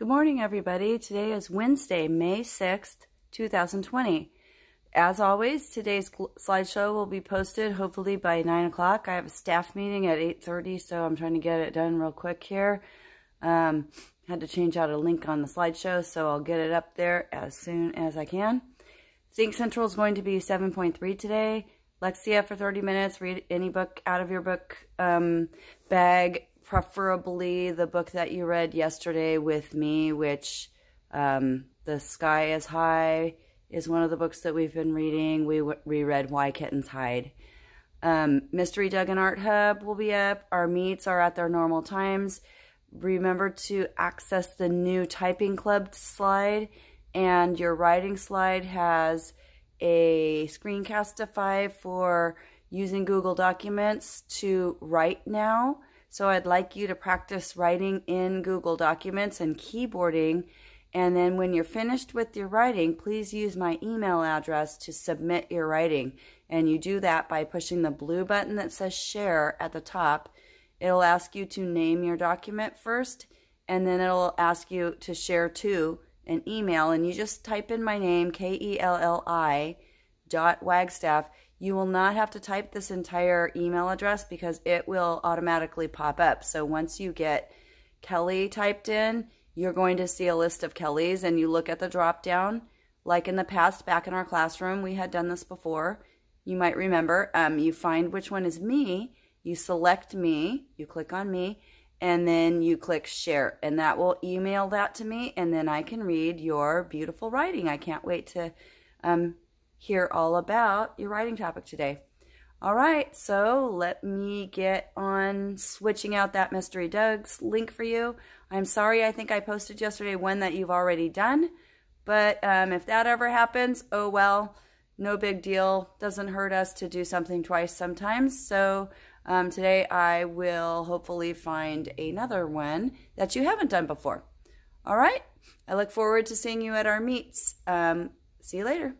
Good morning, everybody. Today is Wednesday, May 6th, 2020. As always, today's slideshow will be posted hopefully by 9 o'clock. I have a staff meeting at 8.30, so I'm trying to get it done real quick here. Um, had to change out a link on the slideshow, so I'll get it up there as soon as I can. Think Central is going to be 7.3 today. Lexia for 30 minutes. Read any book out of your book um, bag preferably the book that you read yesterday with me, which um, The Sky is High is one of the books that we've been reading. We reread Why Kittens Hide. Um, Mystery Dug and Art Hub will be up. Our meets are at their normal times. Remember to access the new Typing Club slide, and your writing slide has a screencastify for using Google Documents to write now. So I'd like you to practice writing in Google Documents and keyboarding. And then when you're finished with your writing, please use my email address to submit your writing. And you do that by pushing the blue button that says share at the top. It'll ask you to name your document first, and then it'll ask you to share to an email. And you just type in my name, K E L L I www.wagstaff. You will not have to type this entire email address because it will automatically pop up. So once you get Kelly typed in, you're going to see a list of Kelly's and you look at the drop down. Like in the past, back in our classroom, we had done this before. You might remember, um, you find which one is me, you select me, you click on me, and then you click share and that will email that to me and then I can read your beautiful writing. I can't wait to um, hear all about your writing topic today. All right, so let me get on switching out that Mystery Doug's link for you. I'm sorry, I think I posted yesterday one that you've already done, but um, if that ever happens, oh well, no big deal. Doesn't hurt us to do something twice sometimes. So um, today I will hopefully find another one that you haven't done before. All right, I look forward to seeing you at our meets. Um, see you later.